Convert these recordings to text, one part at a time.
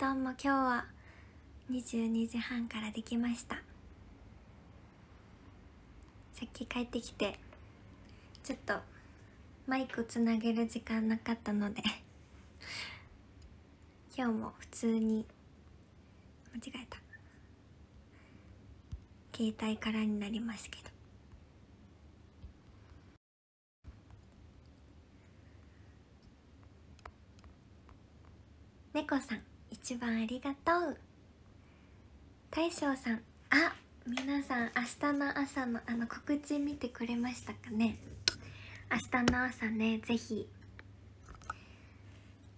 どうも今日は22時半からできましたさっき帰ってきてちょっとマイクつなげる時間なかったので 今日も普通に間違えた携帯からになりますけど猫さん一番ありがとう大将さんあ皆さん明日の朝のあの告知見てくれましたかね明日の朝ねぜひ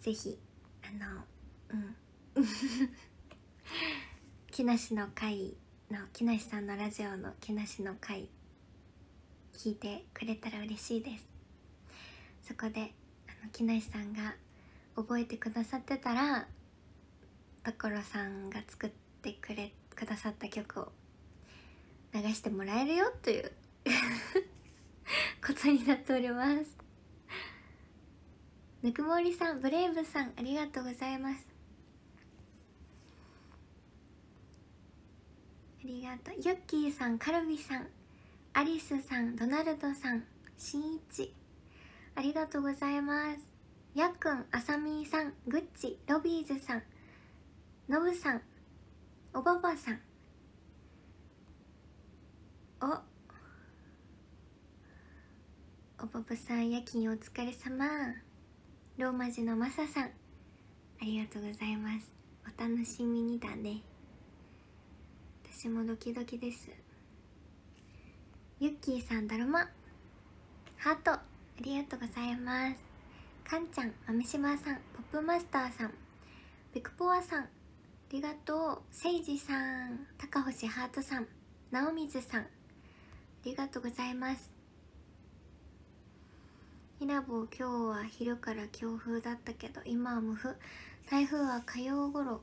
ぜひあのうん 木梨の会の木梨さんのラジオの木梨の会聞いてくれたら嬉しいですそこであの木梨さんが覚えてくださってたら所さんが作ってくれくださった曲を流してもらえるよということになっておりますぬくもりさんブレイブさんありがとうございますありがとうユッキーさんカルビさんアリスさんドナルドさんしんいちありがとうございますやっくんあさみーさんグッチロビーズさんノブさんおばばさんおおばばさん夜勤お疲れ様ローマ字のマサさんありがとうございますお楽しみにだね私もドキドキですゆっきーさんだるまハートありがとうございますかんちゃん豆柴さんポップマスターさんビクポワさんありがとうせいじさん高星ハートさん直水さんありがとうございますひなぼう今日は昼から強風だったけど今は無風台風は火曜頃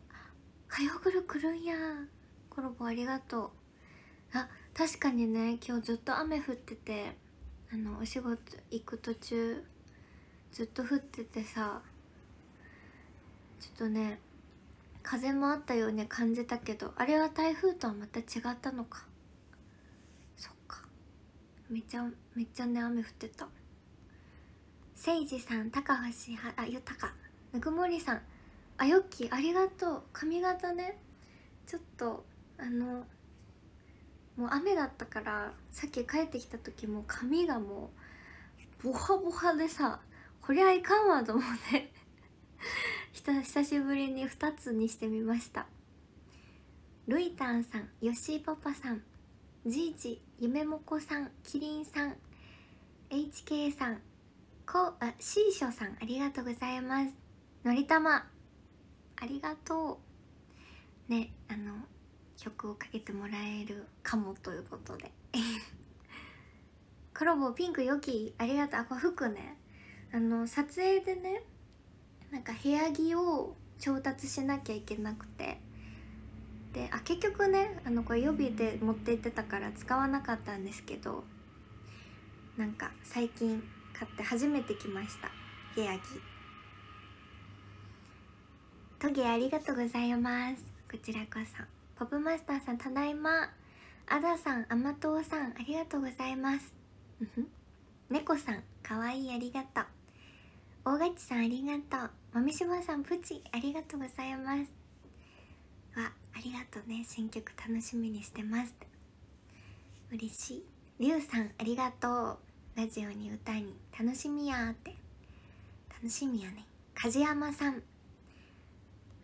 火曜頃来るんやコロボありがとうあ確かにね今日ずっと雨降っててあのお仕事行く途中ずっと降っててさちょっとね風もあったように感じたけどあれは台風とはまた違ったのかそっかめっちゃめっちゃね雨降ってたせいじさん高橋はあゆたかぬくもりさんあよっきありがとう髪型ねちょっとあのもう雨だったからさっき帰ってきた時も髪がもうボハボハでさこりゃいかんわと思って久しぶりに2つにしてみましたルイタンさんヨッシーパパさんじいちゆめもこさんキリンさん HK さんこあシーショさんありがとうございますのりたまありがとうねあの曲をかけてもらえるかもということで コラボピンクよきありがとうあこれ服ねあの撮影でねなんか部屋着を調達しなきゃいけなくてであ結局ねあのこれ予備で持って行ってたから使わなかったんですけどなんか最近買って初めて来ました部屋着トゲありがとうございますこちらこそポップマスターさんただいまアダさん甘党さんありがとうございます猫さんかわいいありがとう大勝さんありがとう豆島さんプチありがとうございますわありがとうね新曲楽しみにしてます嬉しいりゅうさんありがとうラジオに歌に楽しみやって楽しみやね梶山さん、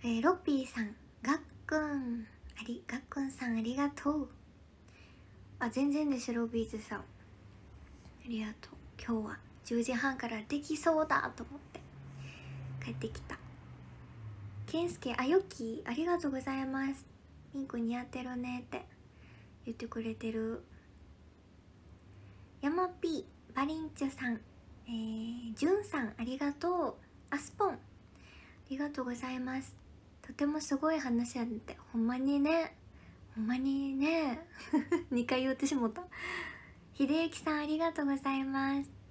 えー、ロッピーさんがっくんありがっくんさんありがとうあ全然でしょロビーズさんありがとう今日は10時半からできそうだと思って帰ってきた健介あよきありがとうございますピンク似合ってるねって言ってくれてるやまぴバリンチュさんえー、じゅんさんありがとうあすぽんありがとうございますとてもすごい話やってほんまにねほんまにね2 回言ってしもた秀幸さんありがとうございます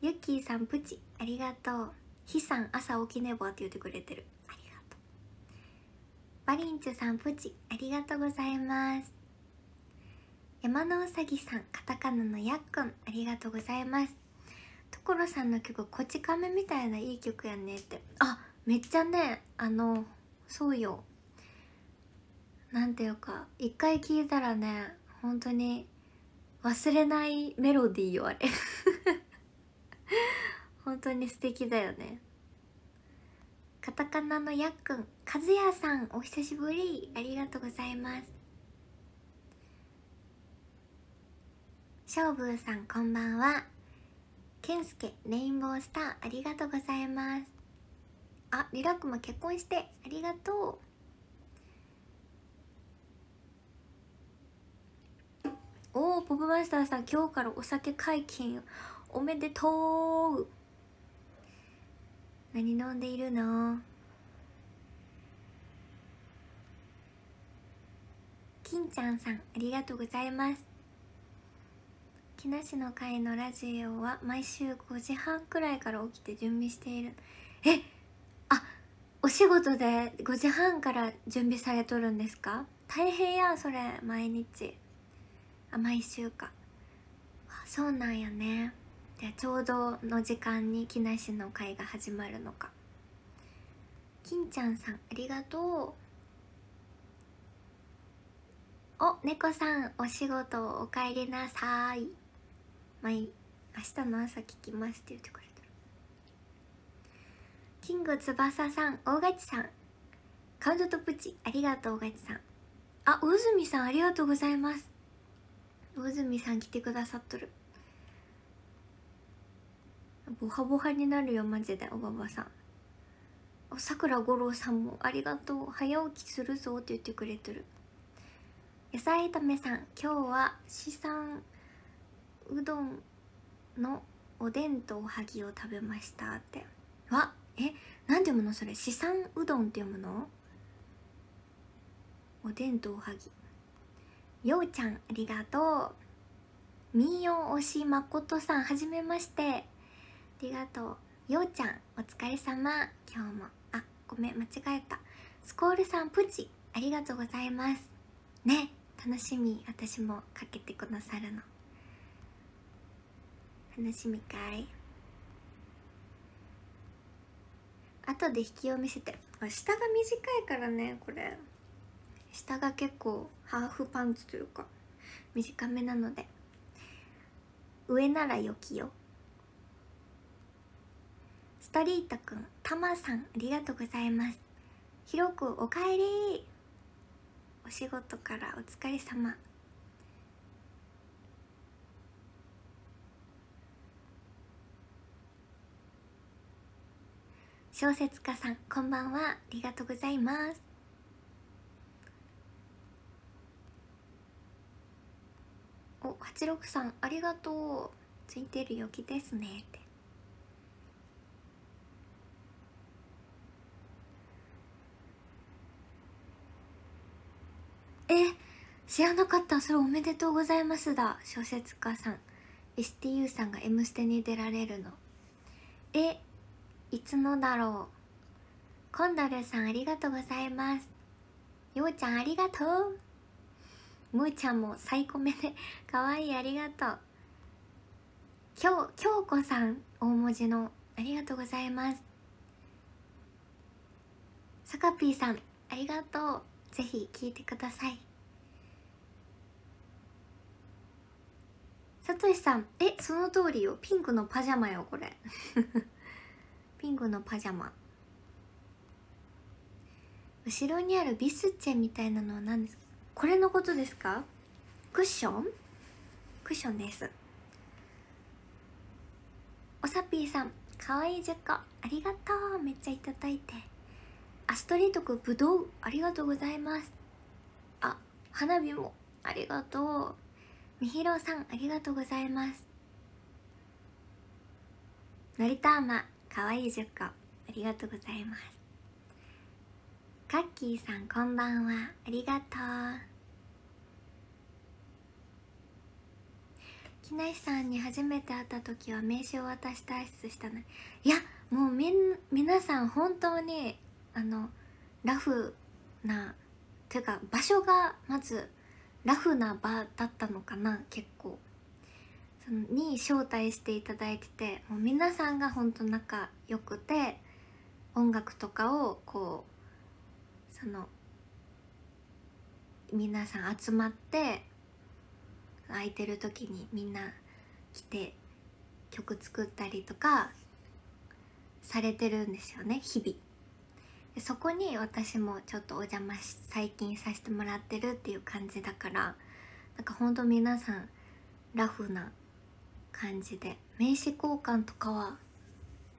ゆきーさんプチありがとうひさん朝起きねばって言ってくれてるありがとうバリンチュさんプチありがとうございます山のうさぎさんカタカナのやっくんありがとうございます所さんの曲「こち亀」みたいないい曲やねってあめっちゃねあのそうよなんていうか一回聴いたらね本当に忘れないメロディーよあれ 本当に素敵だよねカタカナのやっくん和也さんお久しぶりありがとうございますしょうぶーさんこんばんはけんすけレインボースターありがとうございますあリラックも結婚してありがとうおおポップマスターさん今日からお酒解禁おめでとう何飲んでいるの金ちゃんさんありがとうございます木梨の会のラジオは毎週5時半くらいから起きて準備しているえあお仕事で5時半から準備されとるんですか大変やそれ毎日あ毎週かあそうなんやねじゃちょうどの時間に木梨の会が始まるのか金ちゃんさんありがとうお猫さんお仕事お帰りなさい毎明日の朝聞きますって言ってくれたキング翼さん大勝さんカウントとプチありがとう大勝さんあ大泉さんありがとうございます大泉さん来てくださっとるボハボハになるよマジでおばばさんさくら五郎さんもありがとう早起きするぞって言ってくれてる野菜炒めさん今日は資産うどんのおでんとおはぎを食べましたってわえ何て読むのそれ資産うどんって読むのおでんとおはぎようちゃんありがとうみーよお推しまことさんはじめましてりがとうようちゃんお疲れ様今日もあごめん間違えたスコールさんプチありがとうございますね楽しみ私もかけてくださるの楽しみかい後で引きを見せて下が短いからねこれ下が結構ハーフパンツというか短めなので上なら良きよストリートくんたまさんありがとうございますひろくおかえりお仕事からお疲れ様小説家さんこんばんはありがとうございますお八六さんありがとうついてるよきですねってえ知らなかったそれおめでとうございますだ小説家さん STU さんが「M ステ」に出られるのえいつのだろうコンドルさんありがとうございますようちゃんありがとうむーちゃんも最高めで かわいいありがとうきょうきょうこさん大文字のありがとうございますさかぴーさんありがとうぜひ聴いてくださいさとしさんえその通りよピンクのパジャマよこれ ピンクのパジャマ後ろにあるビスチェみたいなのは何ですかこれのことですかクッションクッションですおさぴーさんかわいい10個ありがとうめっちゃいただいてアストリートくんぶどうありがとうございますあ花火もありがとうみひろさんありがとうございますのりたーまかわいい10個ありがとうございますかっきーさんこんばんはありがとう木梨さんに初めて会った時は名刺を渡して挨拶したのいやもうみん皆さん本当にあのラフなていうか場所がまずラフな場だったのかな結構そのに招待していただいててもう皆さんがほんと仲良くて音楽とかをこうその皆さん集まって空いてる時にみんな来て曲作ったりとかされてるんですよね日々。そこに私もちょっとお邪魔し最近させてもらってるっていう感じだからなんかほんと皆さんラフな感じで名刺交換とかは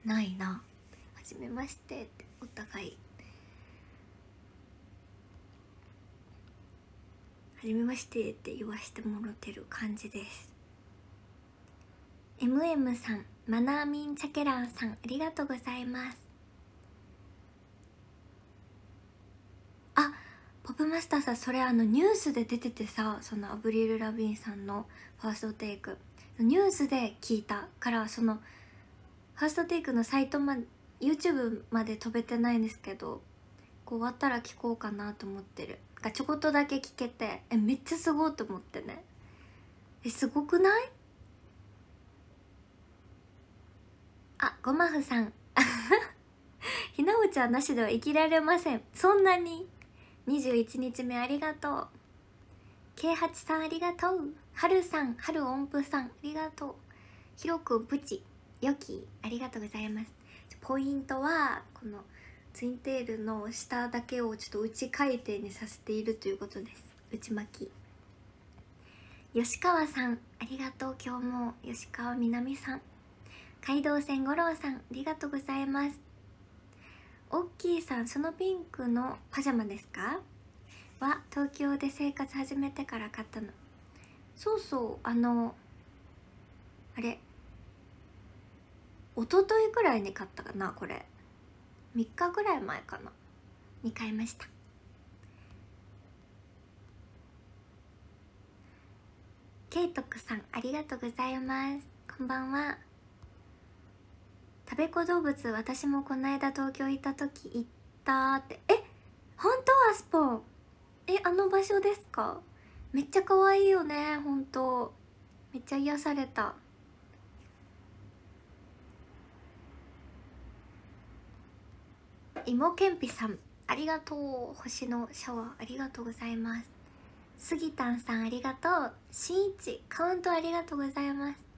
ないな「はじめまして」ってお互い「はじめまして」って言わしてもろてる感じです MM さんマナーミンチャケランさんありがとうございますポブマスターさんそれあのニュースで出ててさそのアブリル・ラビンさんのファーストテイクニュースで聞いたからそのファーストテイクのサイトま YouTube まで飛べてないんですけどこう終わったら聞こうかなと思ってるがちょこっとだけ聞けてえめっちゃすごいと思ってねえすごくないあごまふさん ひなおちゃんなしでは生きられませんそんなに21日目ありがとう K8 さんありがとうはるさんはる音符さんありがとうひろくプチよきありがとうございますポイントはこのツインテールの下だけをちょっと内回転にさせているということです内巻き吉川さんありがとう今日も吉川みなみさん街道線五郎さんありがとうございますおっきいさんそのピンクのパジャマですかは東京で生活始めてから買ったのそうそうあのあれ一昨日くらいに買ったかなこれ3日ぐらい前かなに買いましたケイトクさんありがとうございますこんばんは食べ子動物私もこないだ東京行った時行ったってえ本当アスポえあの場所ですかめっちゃ可愛いよね本当めっちゃ癒されたいもけんぴさんありがとう星のシャワーありがとうございますすぎたんさんありがとうしんいちカウントありがとうございます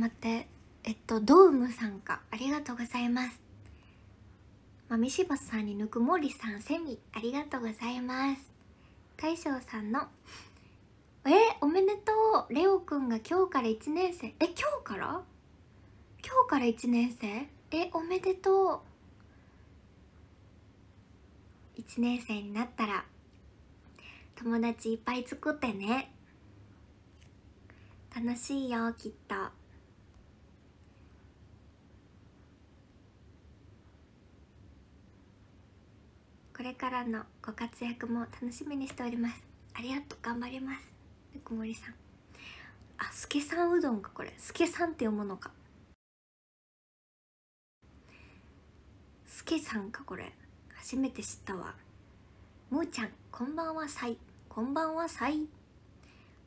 待ってえっとドームさんかありがとうございますまみしばさんにぬくもりさんセミありがとうございます大将さんのえー、おめでとうレオくんが今日から1年生え今日から今日から1年生えおめでとう1年生になったら友達いっぱい作ってね楽しいよきっとこれからのご活躍も楽しみにしておりますありがとう頑張りますぬくもりさんあすけさんうどんかこれすけさんって読むのかすけさんかこれ初めて知ったわむーちゃんこんばんはさいこんばんはさい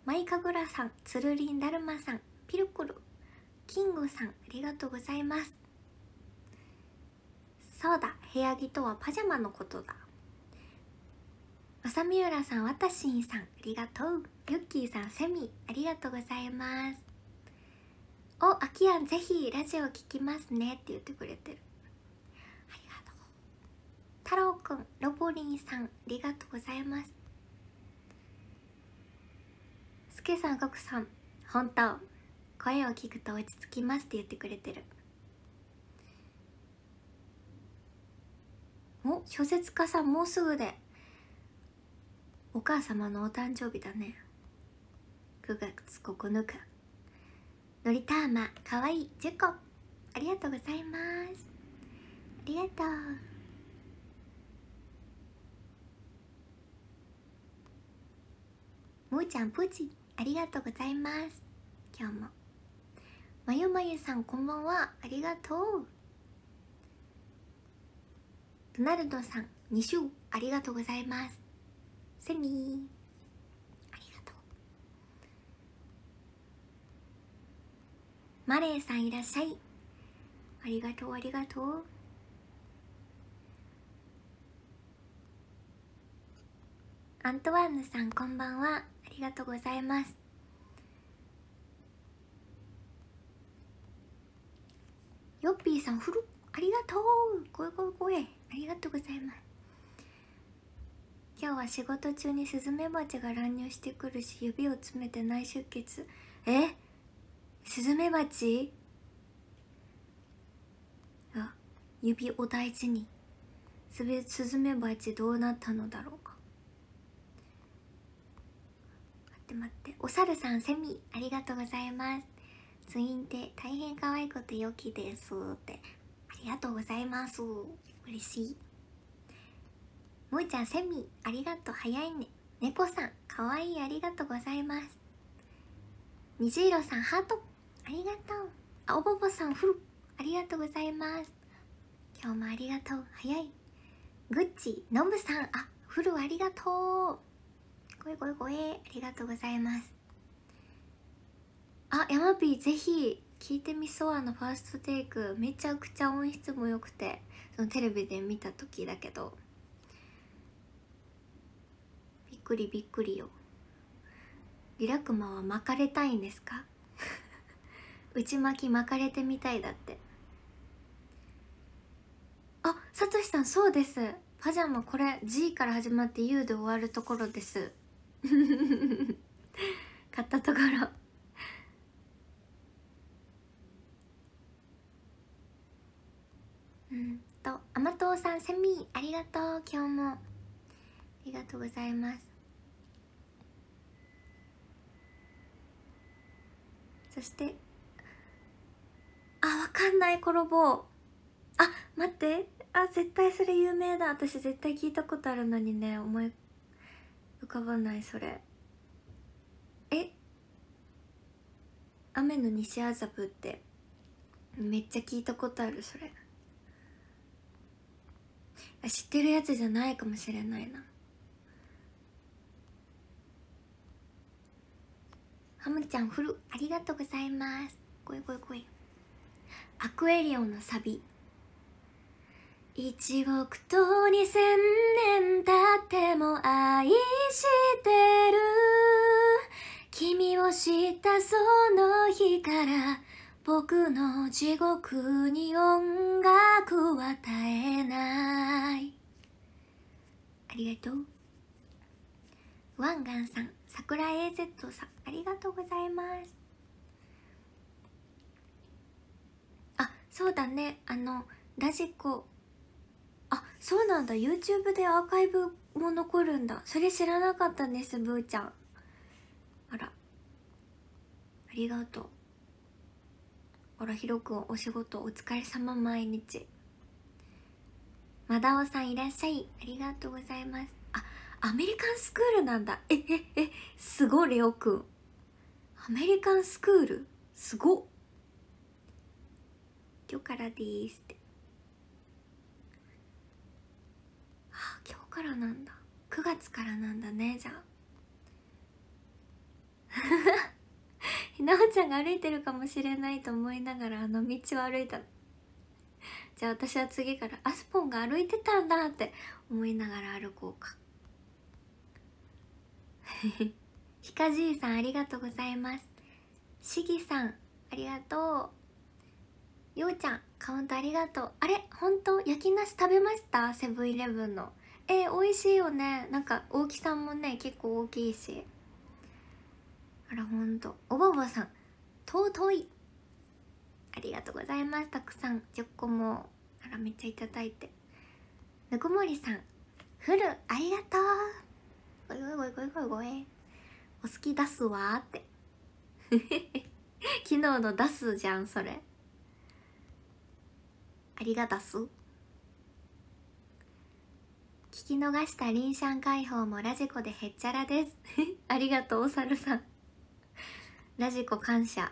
マイカグラさんつるりんだるまさんピルコルキングさんありがとうございますそうだ部屋着とはパジャマのことだみうらさん、わたしんさん、ありがとう。ゆっきーさん、セミ、ありがとうございます。お、あきやん、ぜひラジオ聞きますねって言ってくれてる。ありがとう。太郎くん、ロボリンさん、ありがとうございます。すけさん、ごくさん、本当、声を聞くと落ち着きますって言ってくれてる。お、小説家さん、もうすぐでお母様のお誕生日だね9月9日のりたーまかわいい10個ありがとうございますありがとうむーちゃんプチありがとうございます今日もまゆまゆさんこんばんはありがとうドナルドさん2週ありがとうございますセミありがとうマレーさんいらっしゃいありがとうありがとうアントワーヌさんこんばんはありがとうございますヨッピーさんふるありがとうごいごいごいありがとうございます今日は仕事中にスズメバチが乱入してくるし指を詰めて内出血えスズメバチあ指を大事にスズメバチどうなったのだろうか待って待ってお猿さんセミありがとうございますツインって大変可愛くて良きですってありがとうございます嬉しいもいちゃんセミありがとう早いね猫さんかわいいありがとうございます虹色さんハートありがとうあおぼぼさんフルありがとうございます今日もありがとう早いグッチのむさんあフルありがとうごえごえごえありがとうございますあヤマピーぜひ聞いてみそうあのファーストテイクめちゃくちゃ音質も良くてそのテレビで見た時だけどくりびっくりよリラクマは巻かれたいんですか 内巻き巻かれてみたいだってあさとしさんそうですパジャマこれ G から始まって U で終わるところです 買ったところうんと甘党さんセミありがとう今日もありがとうございますそしてあわかんない衣あ待ってあ絶対それ有名だ私絶対聞いたことあるのにね思い浮かばないそれえ雨の西麻布ってめっちゃ聞いたことあるそれ知ってるやつじゃないかもしれないなハムちゃんフルありがとうございますこいこいこいアクエリオンのサビ一億と二千年経っても愛してる君を知ったその日から僕の地獄に音楽は絶えないありがとうワンガンさん桜 AZ さんありがとうございますあそうだねあのラジコあそうなんだ YouTube でアーカイブも残るんだそれ知らなかったんですブーちゃんあらありがとうあらひろくんお仕事お疲れ様毎日マダオさんいらっしゃいありがとうございますアメリカンスクールなんだえええすごレオくんアメリカンスクールすご今日からですってあ今日からなんだ9月からなんだねじゃあひなおちゃんが歩いてるかもしれないと思いながらあの道を歩いたじゃあ私は次からあスポンが歩いてたんだって思いながら歩こうかひ かじいさんありがとうございますしぎさんありがとうようちゃんカウントありがとうあれ本当焼きなし食べましたセブンイレブンのえー、美味しいよねなんか大きさもね結構大きいしあらほんとおばばさん尊いありがとうございますたくさん10個もあらめっちゃいただいてぬくもりさんフルありがとうごいごいごいごいお好き出すわって昨日の出すじゃんそれありがたす聞き逃したリンシャン解放もラジコでへっちゃらです ありがとうお猿さんラジコ感謝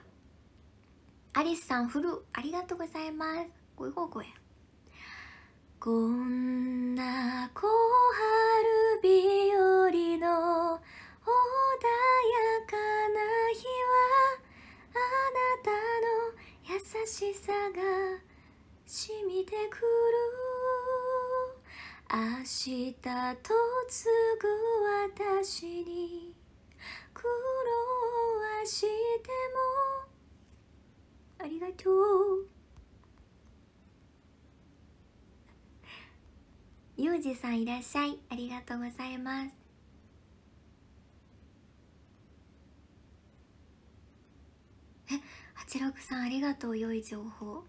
アリスさんフルありがとうございますごいごいごいこんな小春日和の穏やかな日はあなたの優しさが染みてくる明日と次ぐ私に苦労はしてもありがとうゆうじさんいらっしゃいありがとうございますえ八六さんありがとう良い情報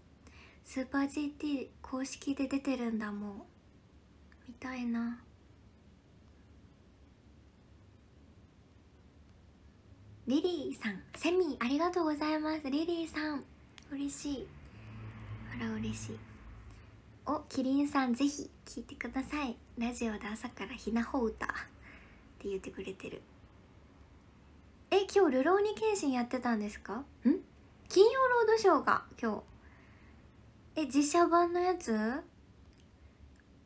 スーパー GT 公式で出てるんだもん見たいなリリーさんセミありがとうございますリリーさん嬉しいあら嬉しいをキリンさんぜひ聴いてくださいラジオで朝からひなほ歌って言ってくれてるえ今日「ルローニケンシン」やってたんですかん金曜ロードショーが今日え実写版のやつ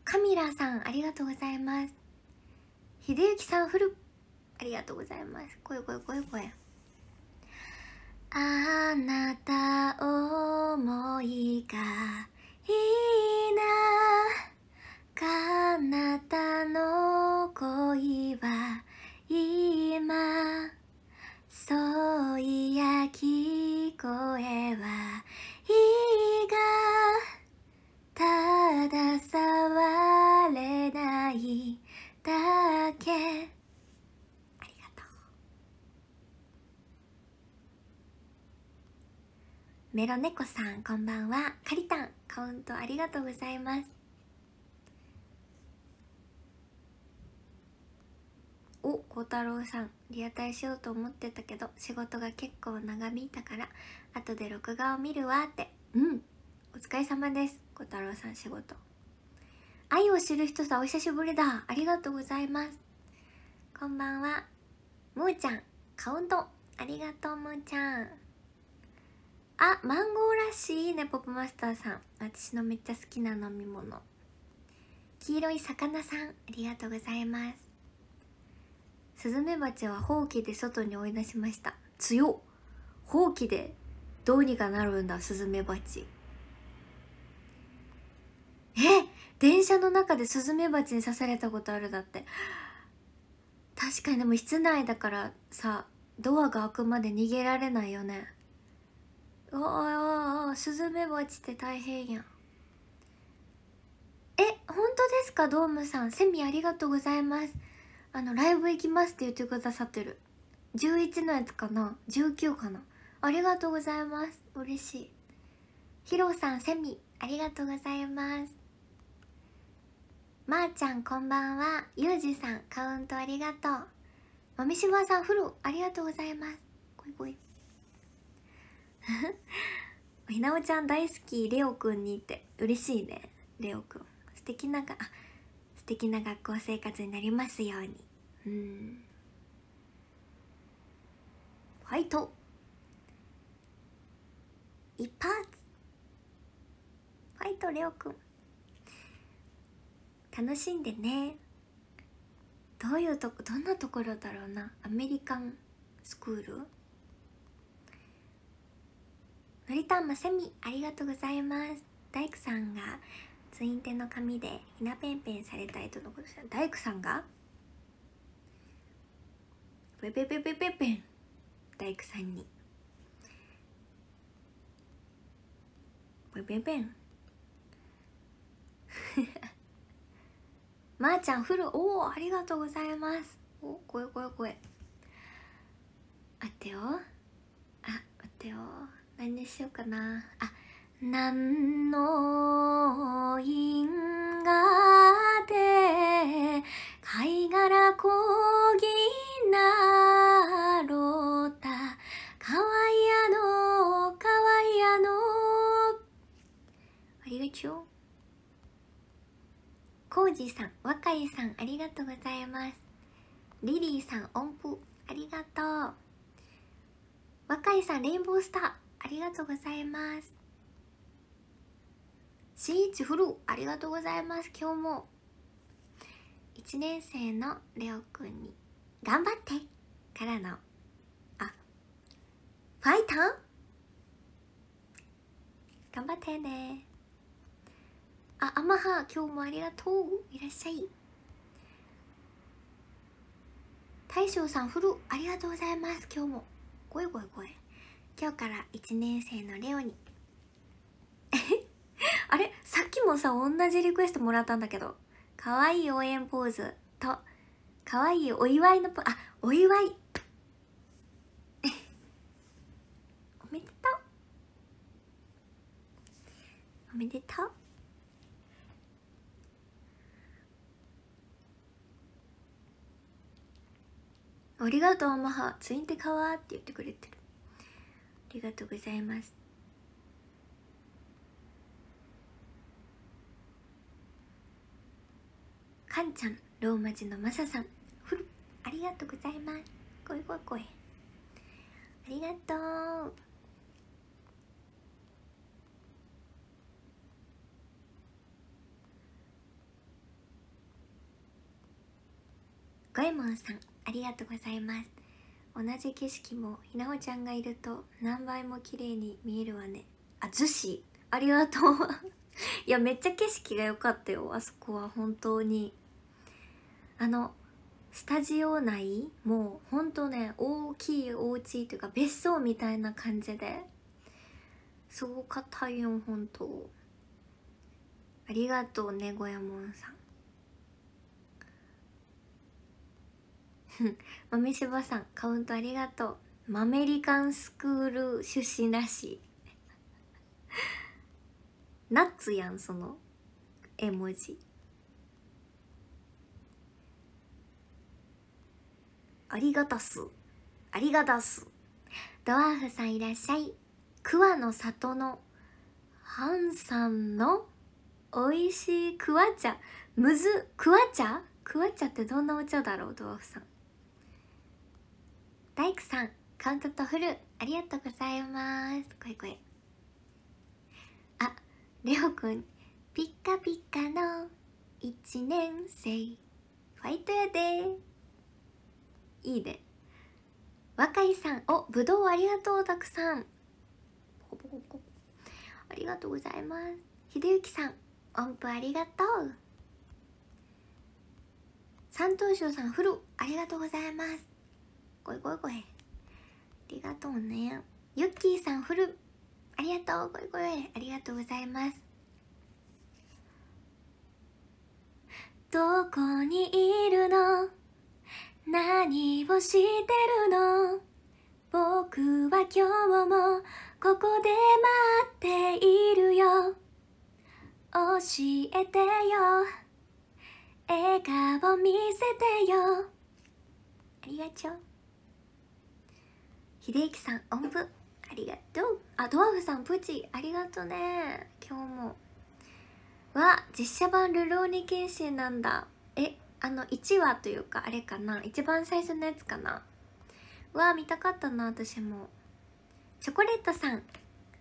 カミラさんありがとうございます秀幸さんフルありがとうございますこよこよこよこよあなたを思いがな彼方の恋は今そういや聞こえはいいがただ触れないだけありがとう。メロネコさんこんばんは。かりたん。カウントありがとうございますお孝太郎さんリアタイしようと思ってたけど仕事が結構長引いたから後で録画を見るわってうんお疲れ様です孝太郎さん仕事愛を知る人さお久しぶりだありがとうございますこんばんはむーちゃんカウントありがとうむーちゃんあマンゴーらしいねポップマスターさん私のめっちゃ好きな飲み物黄色い魚さんありがとうございますスズメバチはほうきで外に追い出しました強っほうきでどうにかなるんだスズメバチえ電車の中でスズメバチに刺されたことあるだって確かにでも室内だからさドアが開くまで逃げられないよねおいおおスズメバチって大変やんえ本当ですかドームさんセミありがとうございますあのライブ行きますって言ってくださってる11のやつかな19かなありがとうございます嬉しいヒロさんセミありがとうございますまー、あ、ちゃんこんばんはゆうじさんカウントありがとうまみしばさんフルありがとうございますいい ひなおちゃん大好きレオくんにって嬉しいねレオくん素敵なが素敵な学校生活になりますようにうんファイト一発ファイトレオくん楽しんでねどういうとこどんなところだろうなアメリカンスクールのりたんませみありがとうございます大工さんがツインテの紙でひなペンペンされたいとのことでした大工さんがペペペペペペン大工さんにぺぺぺんまーちゃんフルおおありがとうございますおこえこえこえあってよあ待ってよ何にしようかなあ何の因果で貝殻こぎなろうたかわいやのかわいやのありがとうコージさん若いさんありがとうございますリリーさん音符ありがとう若いさんレインボースターありがとうございますスイーツフルありがとうございます今日も1年生のレオくんに「頑張って!」からのあファイター頑張ってねあアマハ今日もありがとういらっしゃい大将さんフルありがとうございます今日もごいごいごい今日から1年生のレオに あれさっきもさ同じリクエストもらったんだけど可愛い応援ポーズと可愛いお祝いのポあお祝い おめでとうおめでとうありがとうマハツインテカワって言ってくれてるありがとうございますかんちゃんローマ字のまささんふるありがとうございますこいこいこいありがとうごえもんさんありがとうございます同じ景色もひなほちゃんがいると何倍も綺麗に見えるわねあ逗子ありがとう いやめっちゃ景色が良かったよあそこは本当にあのスタジオ内もうほんとね大きいお家というか別荘みたいな感じですごかったよほんとありがとうねごやもんさん 豆柴さんカウントありがとうマメリカンスクール出身らしい ナッツやんその絵文字ありがたすありがたすドワーフさんいらっしゃい桑の里のハンさんのおいしい桑茶むず桑茶桑茶ってどんなお茶だろうドワーフさん大工さんカウントとフルありがとうございます声いあレオくんピッカピッカの1年生ファイトやでいいね若いさんおぶどうありがとうたくさんほぼほぼありがとうございます秀幸さん音符ありがとう三等賞さんフルありがとうございますごいこいこいありがとうねゆっきーさんフルありがとうこいこいありがとうございますどこにいるの何をしてるの僕は今日もここで待っているよ教えてよ笑顔見せてよありがとう秀幸さん音符ありがとうあドワーフさんプチありがとね今日もわ実写版「ルローニケンシン」なんだえあの1話というかあれかな一番最初のやつかなわあ見たかったな私もチョコレートさん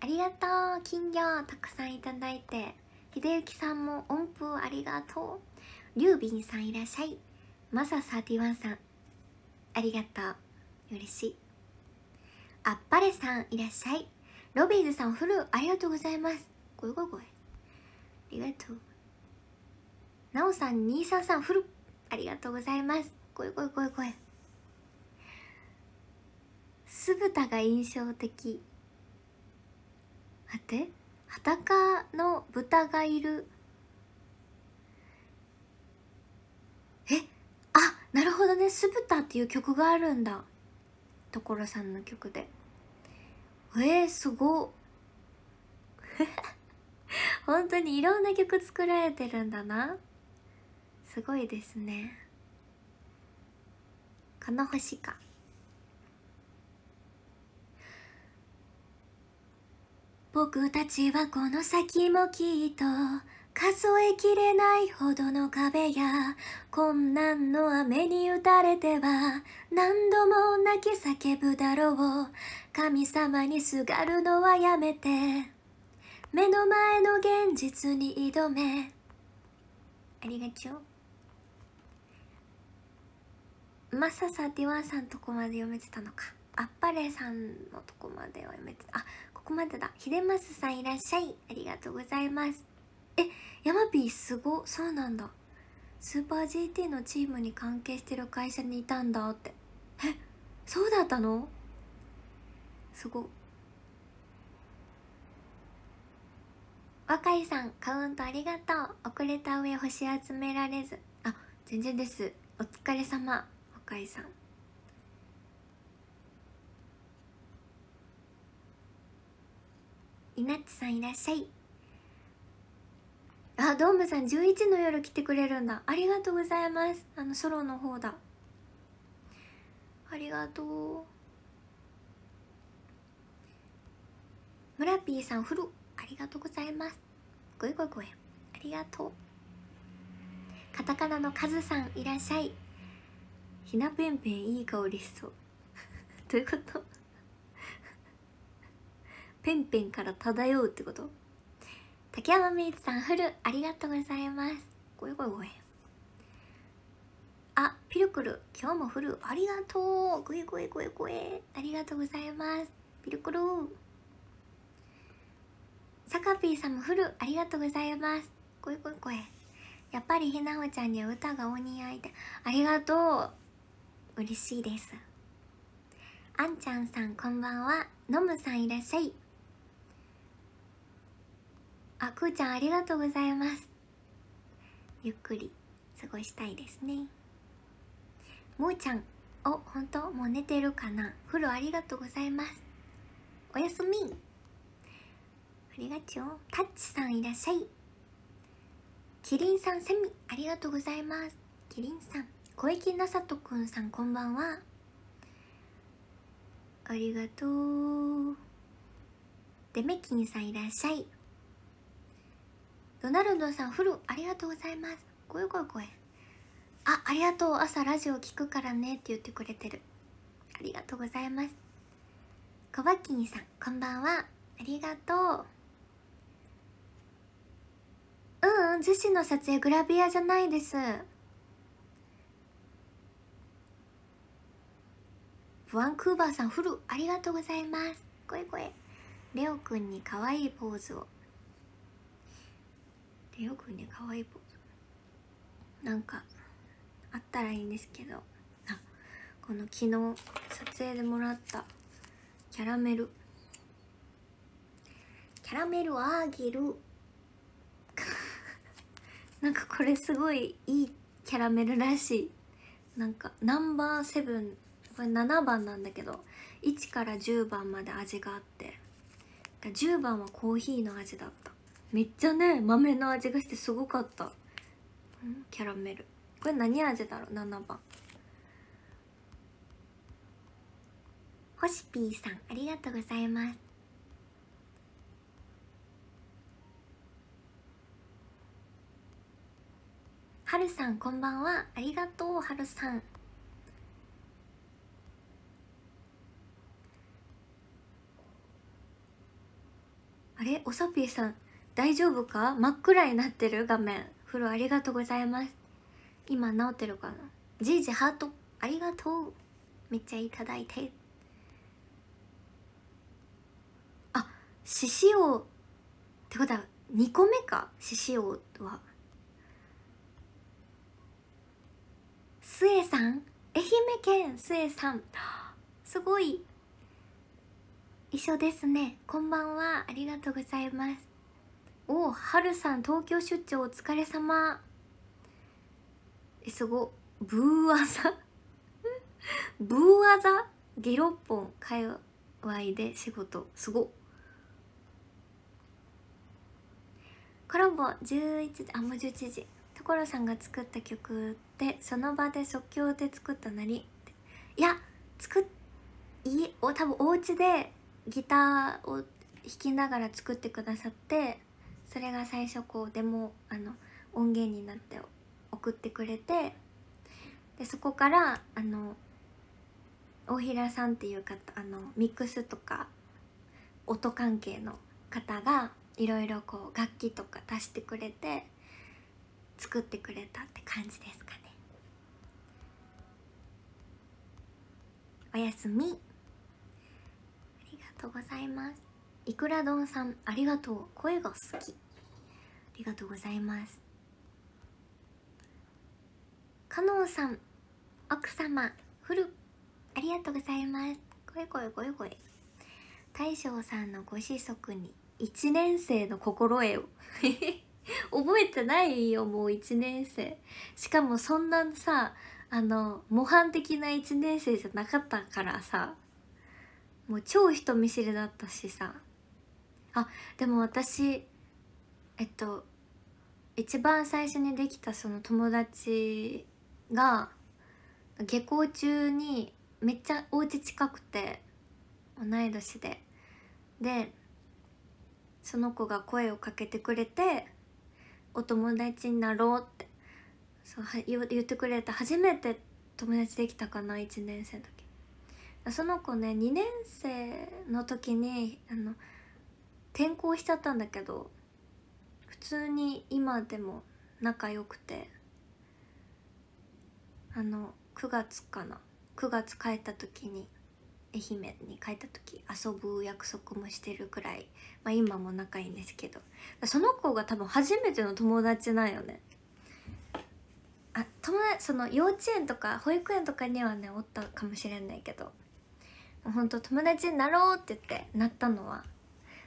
ありがとう金魚たくさんいただいて秀幸さんも音符ありがとうリュうビンさんいらっしゃいマサ31さんありがとう嬉しいあっぱれさんいらっしゃいロビーズさんフルありがとうございますごいごいごいありがとうなおさん233フルありがとうございますごいごいごいごい酢豚が印象的待って裸の豚がいるえあなるほどね「酢豚」っていう曲があるんだ所さんの曲でえー、すご 本当にいろんな曲作られてるんだなすごいですねこの星か僕たちはこの先もきっと数えきれないほどの壁や困難の雨に打たれては何度も泣き叫ぶだろう神様にすがるのはやめて目の前の現実に挑めありがちょマササディワンさんとこまで読めてたのかあっぱれさんのとこまでは読めてあここまでだ秀松さんいらっしゃいありがとうございますえヤマピーすごそうなんだスーパー GT のチームに関係してる会社にいたんだってえそうだったのすご若いさんカウントありがとう遅れた上星集められずあ全然ですお疲れ様若いさんいなっちさんいらっしゃいあドームさん11の夜来てくれるんだありがとうございますあのソロの方だありがとうムラピーさんフルありがとうございますごえごえごえありがとうカタカナのカズさんいらっしゃいひなぺんぺんいい香りしそう どういうことペンペンから漂うってこと竹山みいつさんフルありがとうございますごえごえごえあピルクル今日もフルありがとうごえごえごえごえありがとうございますピルクルさかぴーさんもフルありがとうございますこいこいこいやっぱりひなほちゃんには歌がお似合いでありがとう嬉しいですあんちゃんさんこんばんはのむさんいらっしゃいあくーちゃんありがとうございますゆっくり過ごしたいですねもーちゃんお本当もう寝てるかなフルありがとうございますおやすみありがちょうタッチさんいらっしゃいキリンさんセミありがとうございますキリンさん小池なさとくんさんこんばんはありがとうデメキンさんいらっしゃいドナルドさんフルありがとうございますごいごいごいあありがとう朝ラジオ聞くからねって言ってくれてるありがとうございます小バキンさんこんばんはありがとううんうんジ子の撮影グラビアじゃないですワンクーバーさんフルありがとうございますこえこえレオくんに可愛いポーズをレオくんに可愛いポーズなんかあったらいいんですけどあこの昨日撮影でもらったキャラメルキャラメルあげるなんかこれすごいいいキャラメルらしいなんかナンバーセブンこれ7番なんだけど1から10番まで味があって10番はコーヒーの味だっためっちゃね豆の味がしてすごかったキャラメルこれ何味だろう7番しピーさんありがとうございますはるさんこんばんはありがとうはるさんあれおさぴーさん大丈夫か真っ暗になってる画面風呂ありがとうございます今治ってるかなじいじハートありがとうめっちゃいただいてあ獅子王ってことは2個目か獅子王はスエさん愛媛県スエさんすごい一緒ですねこんばんはありがとうございますおはるさん東京出張お疲れ様えすごブーアザ ブーアザゲロッポン界隈で仕事すごコラボ11時あもう11時所さんが作った曲でその場で即興で作ったなりいや作っいお多分お家でギターを弾きながら作ってくださってそれが最初こうデモあの音源になって送ってくれてでそこからあの大平さんっていう方あのミックスとか音関係の方がいろいろこう楽器とか足してくれて作ってくれたって感じですかね。おやすみありがとうございますいくら丼さんありがとう声が好きありがとうございますかのんさん奥様フルありがとうございます声声声声大将さんのご子息に1年生の心得を 覚えてないよもう1年生しかもそんなさあの模範的な1年生じゃなかったからさもう超人見知りだったしさあでも私えっと一番最初にできたその友達が下校中にめっちゃお家近くて同い年ででその子が声をかけてくれてお友達になろうってそうは言ってくれた初めて友達できたかな1年生の時その子ね2年生の時にあの転校しちゃったんだけど普通に今でも仲良くてあの9月かな9月帰った時に愛媛に帰った時遊ぶ約束もしてるくらい、まあ、今も仲いいんですけどその子が多分初めての友達なんよねあ友達その幼稚園とか保育園とかにはねおったかもしれないけどほんと友達になろうって言ってなったのは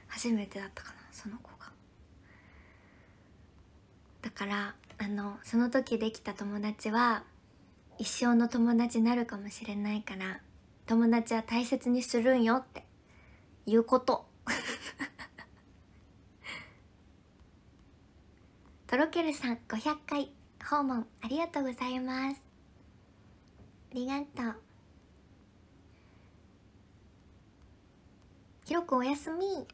初めてだったかなその子がだからあのその時できた友達は一生の友達になるかもしれないから友達は大切にするんよっていうこととろけるさん500回訪問ありがとうございますありがとう広くおやすみ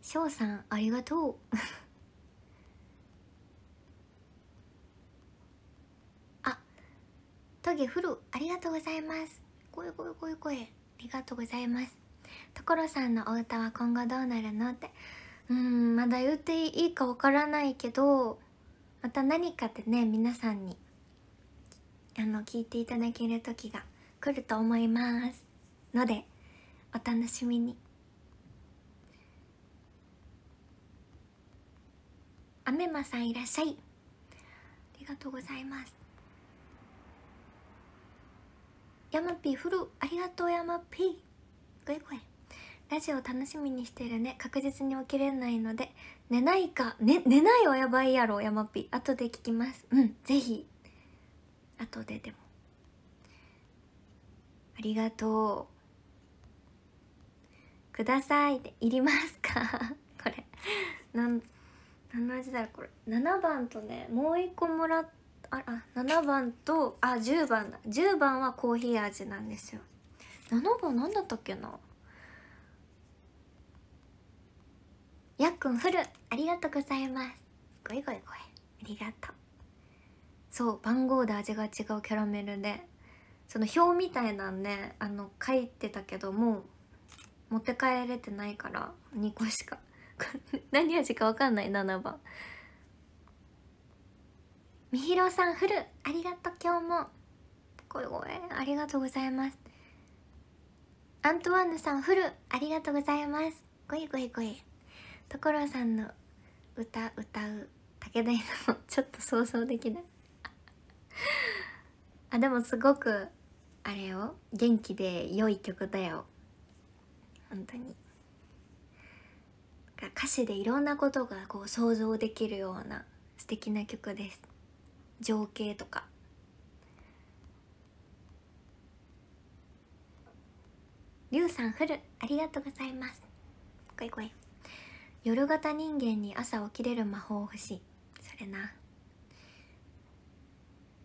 しょうさんありがとう あトゲフルありがとうございますこえこ声こえこえありがとうございます所さんのお歌は今後どうなるのってうんまだ言っていいかわからないけどまた何かってね皆さんにあの聞いていただける時が来ると思いますのでお楽しみにアメマさんいらっしゃいありがとうございますヤマピーフルありがとうヤマピーごいごいラジオ楽しみにしてるね確実に起きれないので寝ないか、ね、寝ないはやばいやろ山ピ後で聞きますうんぜひ後ででもありがとうくださいでいりますか これなん何の味だろうこれ7番とねもう一個もらっああ7番とあ10番だ10番はコーヒー味なんですよ7番何だったっけなやっくんフルありがとうございますごいごいごいありがとうそう番号で味が違うキャラメルでその表みたいなんねあの書いてたけども持って帰れてないから2個しか 何味か分かんない7番みひろさんフルありがとう今日もごいごいありがとうございますアントワーヌさんフルありがとうございますごいごいごい所さんの歌歌う武田のもちょっと想像できないあでもすごくあれよ元気で良い曲だよ本当に歌詞でいろんなことがこう想像できるような素敵な曲です情景とかりさんフルありがとうございますこいこい夜型人間に朝起きれる魔法欲しいそれな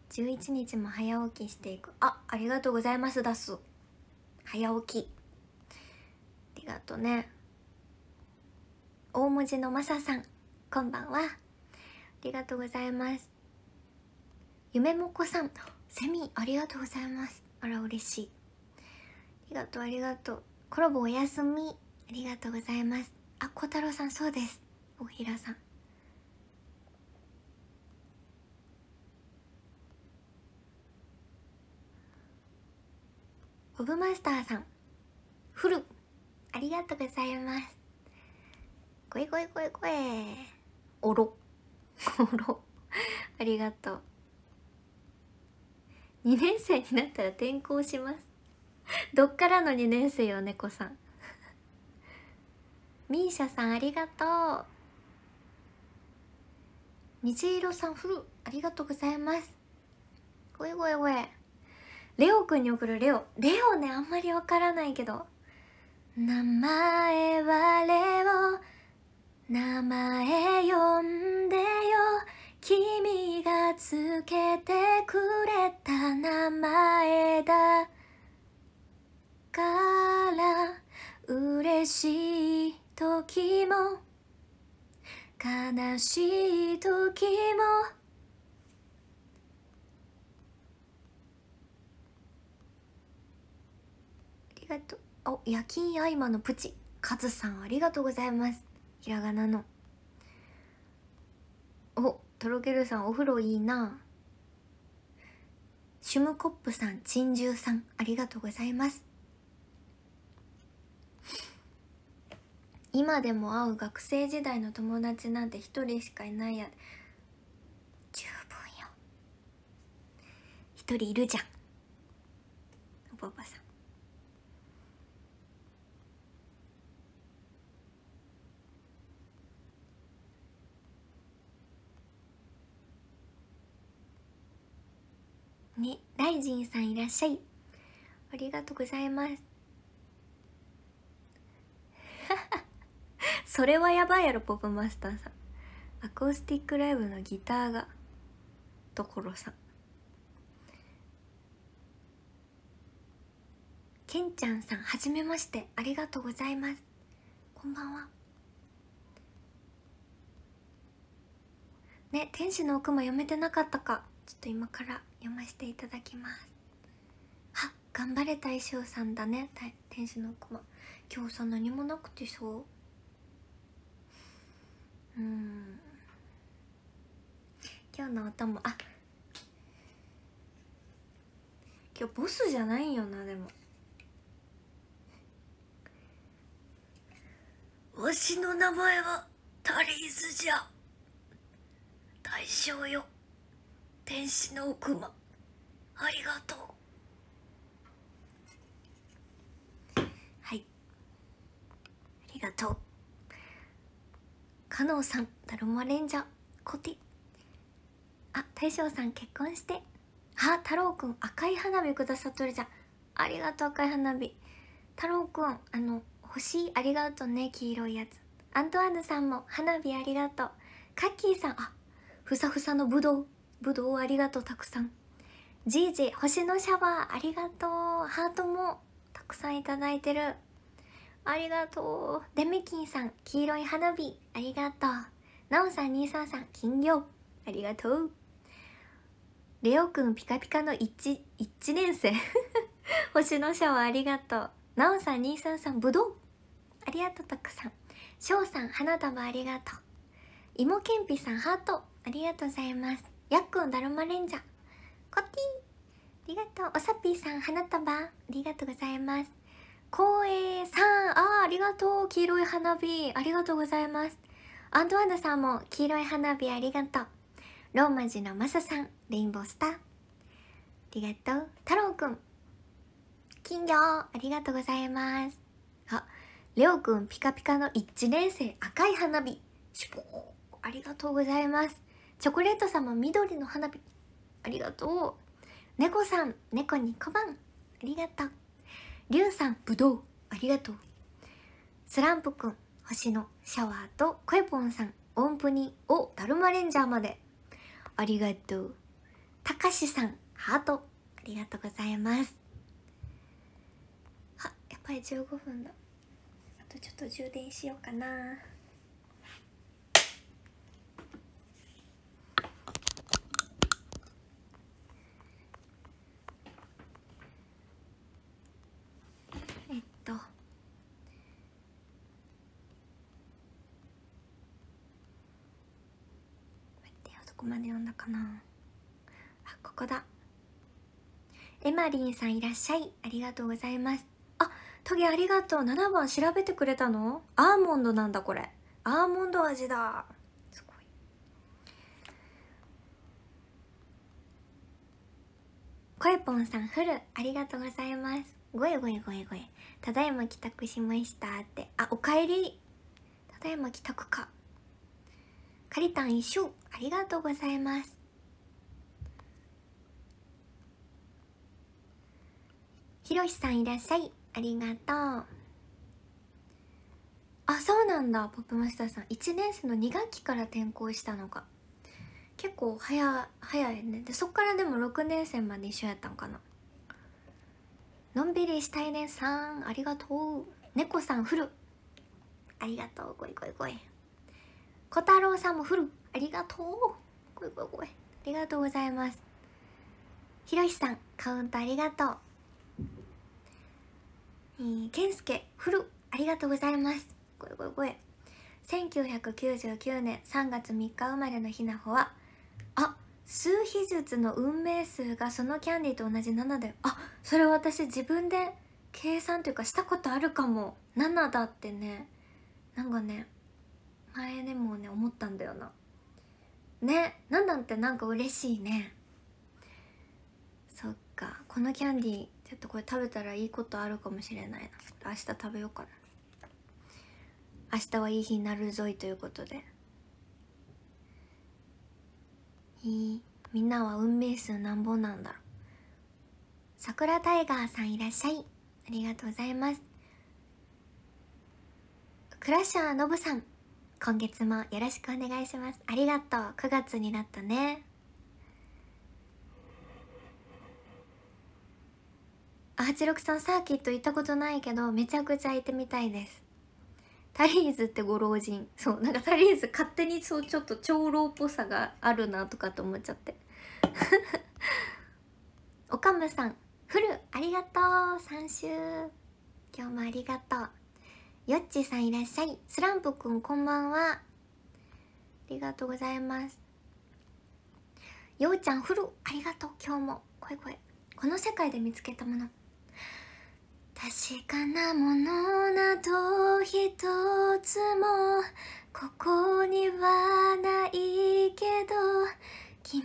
11日も早起きしていくあありがとうございますだす早起きありがとね大文字のマサさんこんばんはありがとうございます夢もこさんセミありがとうございますあら嬉しいありがとうありがとうコラボおやすみありがとうございますあ小太郎さんそうですおひらさんオブマスターさんフルありがとうございますごいごいごいごいおろ おろありがとう2年生になったら転校しますどっからの2年生よ猫さんミーシャさんありがとう虹色さんフルありがとうございますごえごえごえレオくんに送るレオレオねあんまりわからないけど名前はレオ名前呼んでよ君がつけてくれた名前だから嬉しい時も悲しい時もありがとうお夜勤合間のプチカズさんありがとうございますひらがなのおとろけるさんお風呂いいなシュムコップさん珍獣さんありがとうございます今でも会う学生時代の友達なんて一人しかいないや十分よ一人いるじゃんおばばさんね、大臣さんいらっしゃいありがとうございます Ha ha! それはやばいやろポップマスターさんアコースティックライブのギターが所さんけんちゃんさんはじめましてありがとうございますこんばんはね天使の奥も読めてなかったかちょっと今から読ませていただきますあ頑張れ大将さんだね天使の奥も今日さ何もなくてそううん今日のお供あ今日ボスじゃないよなでもわしの名前はタリーズじゃ大将よ天使の奥間ありがとうはいありがとうかのうさんだるまレンジャーコティあ大将さん結婚してあ太郎くん赤い花火くださっとるじゃんありがとう赤い花火太郎くんあの欲しいありがとうね黄色いやつアントワーヌさんも花火ありがとうカッキーさんあふさふさのぶどうぶどうありがとうたくさんじいじ星のシャワーありがとうハートもたくさんいただいてるありがとう。デメキンさん、黄色い花火、ありがとう。ナオさん、ニーサさん、金魚、ありがとう。レオくん、ピカピカの一、一年生。星のシャワー、ありがとう。ナオさん、ニーサさん、ぶどう。ありがとう、たくさん。ショウさん、花束、ありがとう。いもけんぴさん、ハート、ありがとうございます。やっくん、だるまレンジャー。コティありがとう。おさぴーさん、花束、ありがとうございます。光栄さんあありがとう黄色い花火ありがとうございますアンドワンドさんも黄色い花火ありがとうローマ字のマサさんレインボースターありがとう太郎くん金魚ありがとうございますあレオくんピカピカの1年生赤い花火ありがとうございますチョコレートさんも緑の花火ありがとう猫さん猫に小判ありがとうりゅうさんぶどうありがとうスランプくん星のシャワーとクエぽんさん音符にをだるまレンジャーまでありがとうたかしさんハートありがとうございますあやっぱり15分だあとちょっと充電しようかなこまで読んだかなあここだエマリンさんいらっしゃいありがとうございますあトゲありがとう7番調べてくれたのアーモンドなんだこれアーモンド味だすごいこえぽんさんフルありがとうございますごえごえごえごえただいま帰宅しましたってあおかえりただいま帰宅かカリタン一緒ありがとうございますひろしさんいらっしゃいありがとうあそうなんだポップマスターさん1年生の2学期から転校したのか結構早早いねでそっからでも6年生まで一緒やったんかなのんびりしたいねさんありがとう猫さんフルありがとうごいごいごい小太郎さんもフルありがとうごいごいごいありがとうございますひろしさんカウントありがとうえん健介フルありがとうございますごいごいごい1999年3月3日生まれのひなほはあ数秘術の運命数がそのキャンディーと同じ7だよあそれ私自分で計算というかしたことあるかも7だってねなんかねれでもね思ったんだよなねなんなんてなんか嬉しいねそっかこのキャンディーちょっとこれ食べたらいいことあるかもしれないな明日食べようかな明日はいい日になるぞいということでいいみんなは運命数なんぼなんだろう桜タイガーさんいらっしゃいありがとうございますクラッシャーのぶさん今月もよろしくお願いしますありがとう9月になったねあ86さんサーキット行ったことないけどめちゃくちゃ行ってみたいですタリーズってご老人そうなんかタリーズ勝手にそうちょっと長老っぽさがあるなとかと思っちゃって おかむさんフルありがとう3週今日もありがとうよっちさんいらっしゃいスランプくんこんばんはありがとうございますようちゃんフルありがとう今日もこいこいこの世界で見つけたもの確かなものなど一つもここにはないけど君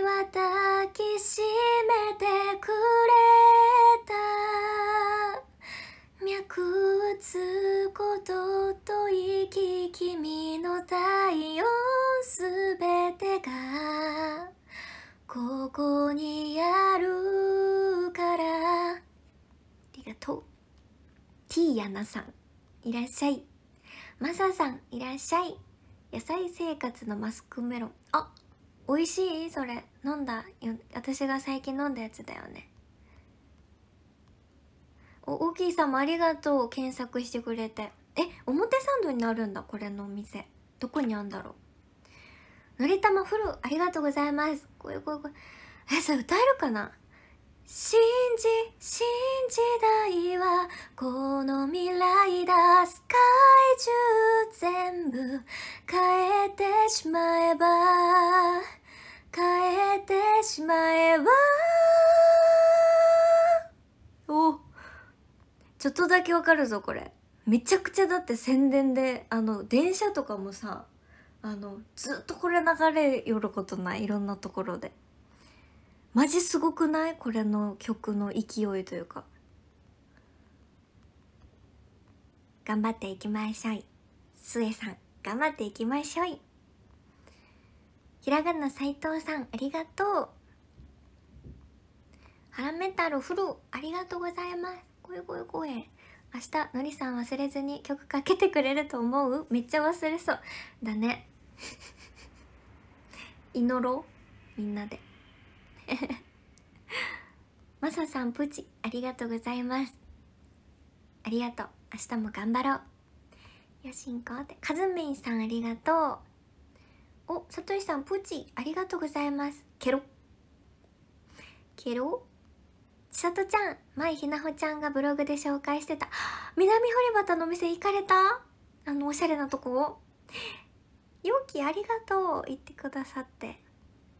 は抱きしめてくれた脈打つことと息君の体温すべてがここにあるからありがとうティーヤナさんいらっしゃいマサさんいらっしゃい野菜生活のマスクメロンあ美味しいそれ飲んだよ私が最近飲んだやつだよねお大きいさんもありがとう検索してくれてえ表参道になるんだこれのお店どこにあんだろうのりたまフルありがとうございますこれこれこれえそれ歌えるかな信じ信じたいはこの未来だ世界中全部変えてしまえば変えてしまえばおちょっとだけわかるぞこれめちゃくちゃだって宣伝であの電車とかもさあのずっとこれ流れよることないいろんなところでマジすごくないこれの曲の勢いというか頑張っていきましょいすえさん頑張っていきましょいひらがな斎藤さんありがとうハラメタルフルありがとうございますほえほえほえ明日のりさん忘れずに曲かけてくれると思うめっちゃ忘れそうだね 祈ろうみんなで マサさんプチありがとうございますありがとう明日も頑張ろうよしんこってカズメイさんありがとうおさとしさんプチありがとうございますケロケロ千里ちゃん前ひなほちゃんがブログで紹介してた 南堀端のお店行かれたあのおしゃれなとこ 容器ありがとう言ってくださって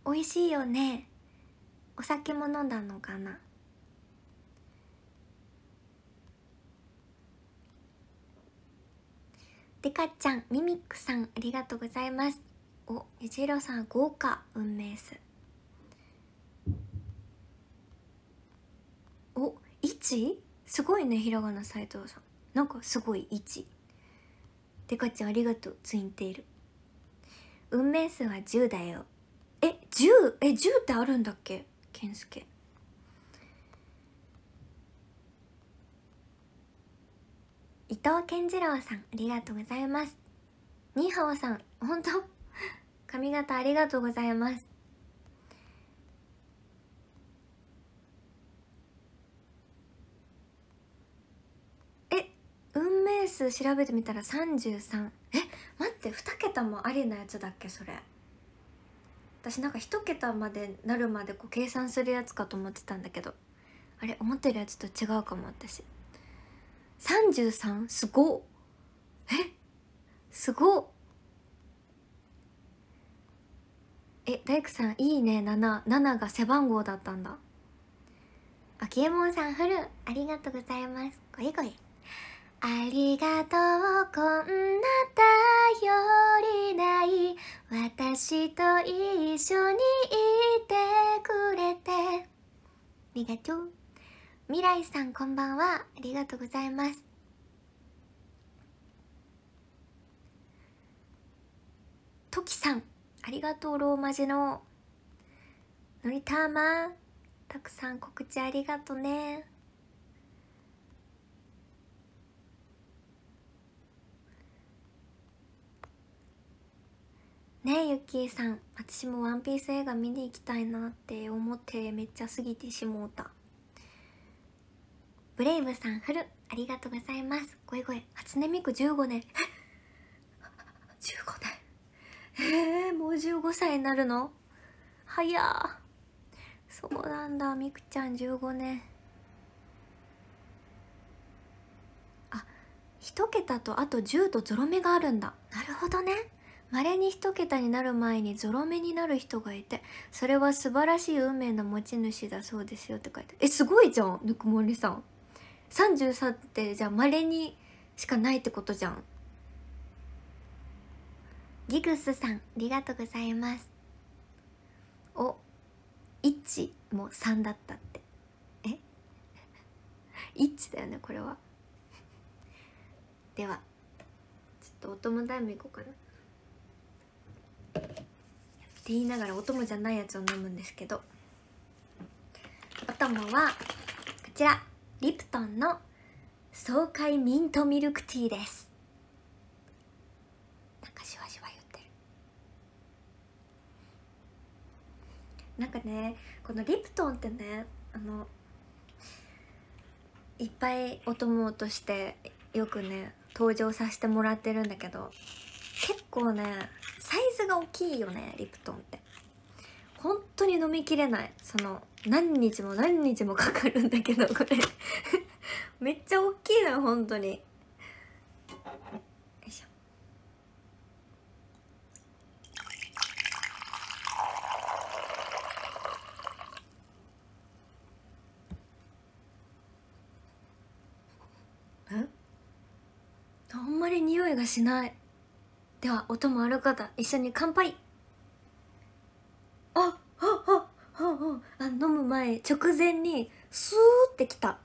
美味しいよねお酒も飲んだのかなでかちゃんミミックさんありがとうございますおゆじろさん豪華運命数 1? すごいねひらがな斎藤さんなんかすごい1でかちゃんありがとうツインテール運命数は10だよえ10え10ってあるんだっけ健介伊藤健次郎さんありがとうございますニーハオさん本当 髪型ありがとうございます判数調べてみたら33え待って2桁もありなやつだっけそれ私なんか1桁までなるまでこう計算するやつかと思ってたんだけどあれ思ってるやつと違うかも私 33? すごえすごえ大工さんいいね77が背番号だったんだあきえもんさんフルありがとうございますごいごいありがとうこんな頼りない私と一緒にいてくれてありがとう未来さんこんばんはありがとうございますときさんありがとうローマ字ののりたまたくさん告知ありがとうねねゆっきーさん私も「ワンピース映画見に行きたいなって思ってめっちゃ過ぎてしもうたブレイブさんフルありがとうございますごいごい初音ミク15年15 年えー、もう15歳になるの早そうなんだみくちゃん15年あ一桁とあと10とゾロ目があるんだなるほどねれに一桁になる前にゾロ目になる人がいてそれは素晴らしい運命の持ち主だそうですよって書いてえすごいじゃんぬくもりさん33ってじゃあれにしかないってことじゃんギグスさんありがとうございますお1も3だったってえ1 だよねこれはではちょっとお友達も行こうかなって言いながらお供じゃないやつを飲むんですけどお供はこちらリプトンの爽快ミントミルクティーですなんかシュワシュワ言ってるなんかねこのリプトンってねあのいっぱいお供としてよくね登場させてもらってるんだけど結構ねサイズが大きいよねリプトンって本当に飲みきれないその何日も何日もかかるんだけどこれ めっちゃ大きいのよ本当にあんまり匂いがしないでは音もある方一緒に乾杯あああああ飲む前直前にスーってきた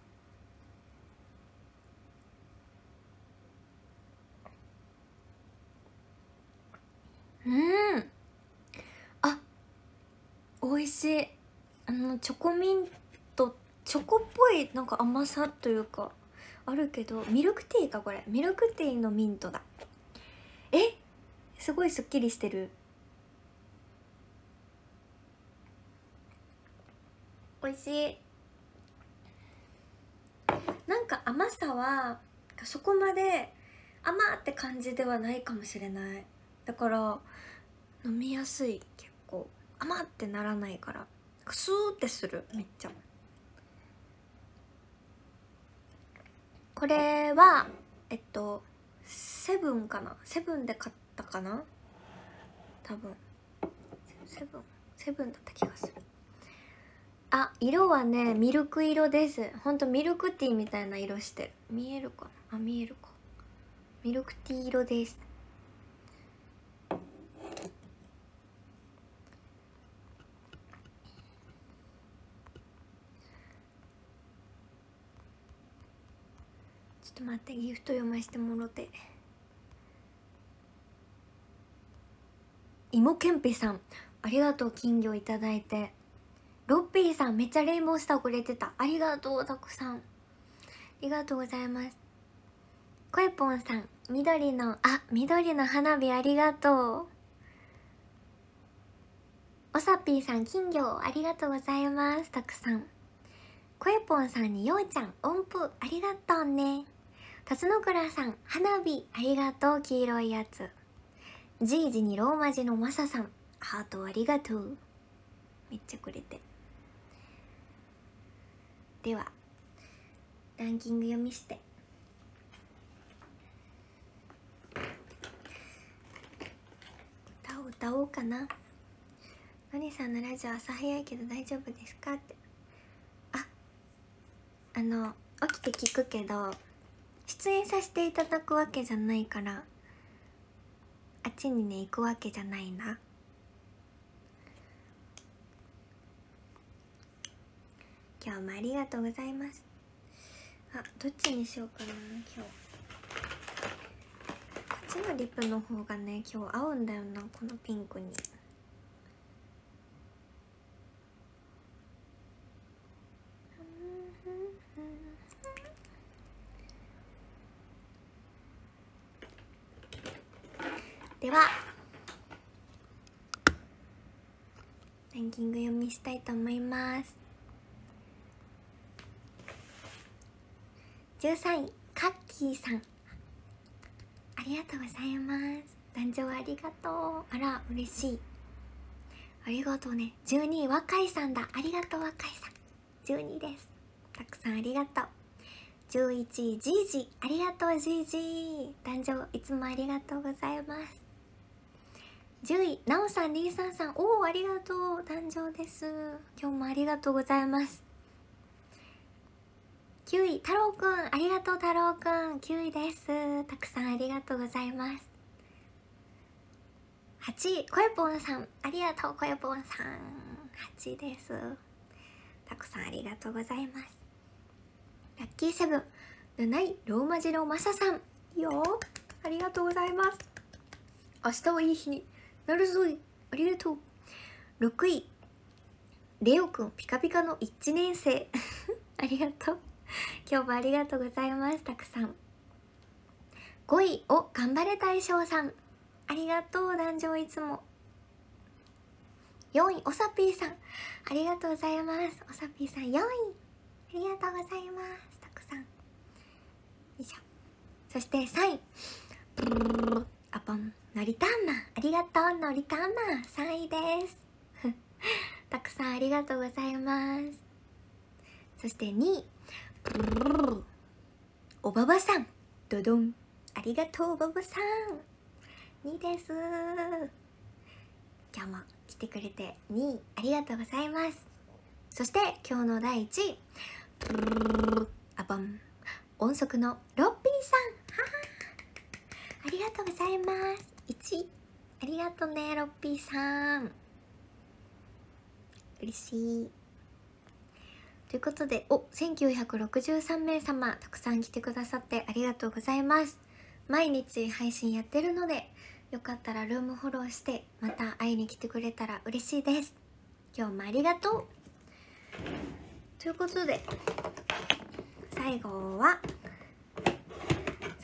うんあ美味しいあのチョコミントチョコっぽいなんか甘さというかあるけどミルクティーかこれミルクティーのミントだえすごいすっきりしてる美味しいなんか甘さはそこまで甘って感じではないかもしれないだから飲みやすい結構甘ってならないからスーってするめっちゃこれはえっとセブンかなセブンで買ったったかな多分セブンセブンだった気がするあ色はねミルク色ですほんとミルクティーみたいな色してる見えるかなあ見えるかミルクティー色ですちょっと待ってギフト読ませてもろて。いもけんぴさんありがとう金魚いただいてロッピーさんめっちゃレインボースターくれてたありがとうたくさんありがとうございますこえぽんさん緑のあ緑の花火ありがとうおさぴーさん金魚ありがとうございますたくさんこえぽんさんにようちゃん音符ありがとうねつのくらさん花火ありがとう黄色いやつじいじにローマ字のマサさんハートありがとうめっちゃくれてではランキング読みして歌を歌おうかなのりさんのラジオ朝早いけど大丈夫ですかってああの起きて聞くけど出演させていただくわけじゃないからあっちにね行くわけじゃないな今日もありがとうございますあどっちにしようかな今日こっちのリップの方がね今日合うんだよなこのピンクに。ではランキング読みしたいと思います13位カッキーさんありがとうございます誕生ありがとうあら嬉しいありがとうね12位若いさんだありがとう若いさん12位ですたくさんありがとう11位じいじありがとうじいじ誕生いつもありがとうございます10位なおさんりーさんさんおおありがとう誕生です今日もありがとうございます9位太郎くんありがとう太郎くん9位ですたくさんありがとうございます8位こえぽんさんありがとうこえぽんさん8位ですたくさんありがとうございますラッキーセブン7位ローマ字のマサさんよありがとうございます明日もいい日になるぞいありがとう6位レオくんピカピカの1年生 ありがとう今日もありがとうございますたくさん5位お、頑張れ大将さんありがとう壇上いつも4位おさぴーさんありがとうございますおさぴーさん4位ありがとうございますたくさんよいしょそして3位アポンのりたんまありがとうのりたんま3位です たくさんありがとうございますそして2位おばばさんどどんありがとうおばばさん2です今日も来てくれて2位ありがとうございますそして今日の第1位あばん音速のロッピーさんありがとうございます1ありがとねロッピーさん嬉しいということでお1963名様たくさん来てくださってありがとうございます毎日配信やってるのでよかったらルームフォローしてまた会いに来てくれたら嬉しいです今日もありがとうということで最後は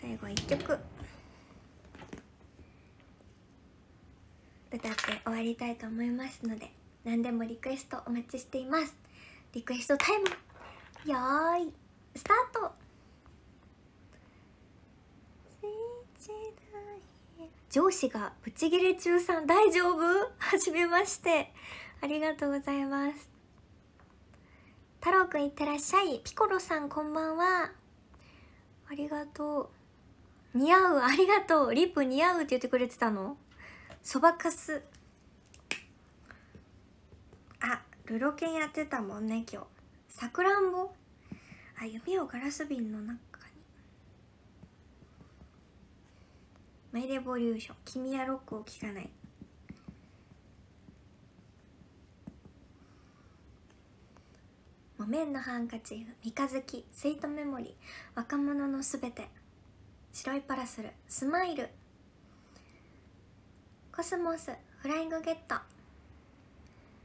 最後1曲歌って終わりたいと思いますので何でもリクエストお待ちしていますリクエストタイムよーいスタート上司がブチギレ中さん大丈夫 はじめましてありがとうございます太郎くんいってらっしゃいピコロさんこんばんはありがとう似合うありがとうリップ似合うって言ってくれてたのそばかすあルロケンやってたもんね今日さくらんぼあ指をガラス瓶の中にマイレボリューション君はロックを聴かない木綿のハンカチーフ三日月スイートメモリー若者のすべて白いパラソルスマイルコスモスフライングゲット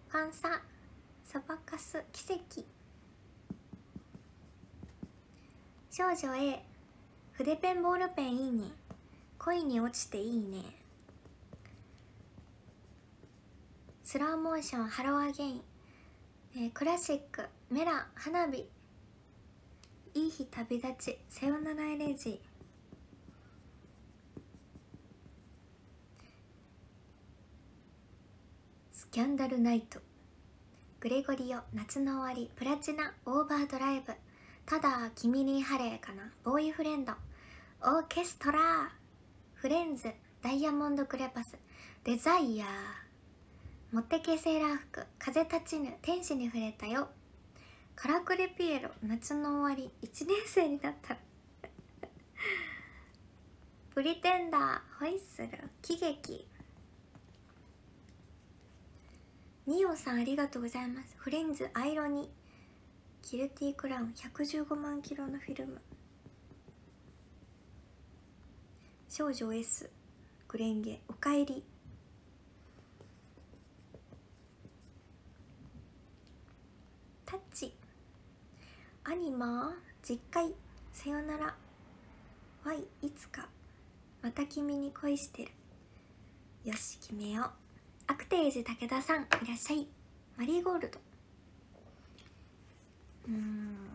ファンササバカス奇跡少女 A 筆ペンボールペンいいね恋に落ちていいねスローモーションハローアゲイン、えー、クラシックメラ花火いい日旅立ちさよならエレジーキャンダルナイトグレゴリオ夏の終わりプラチナオーバードライブただ君に晴れかなボーイフレンドオーケストラフレンズダイヤモンドクレパスデザイアモっテケセーラー服風立ちぬ天使に触れたよカラクレピエロ夏の終わり1年生になったプ リテンダーホイッスル喜劇ニオさんありがとうございますフレンズアイロニギルティクラウン115万キロのフィルム少女 S グレンゲおかえりタッチアニマ実会さよなら Y いつかまた君に恋してるよし決めようアクテージ武田さんいらっしゃいマリーゴールドうん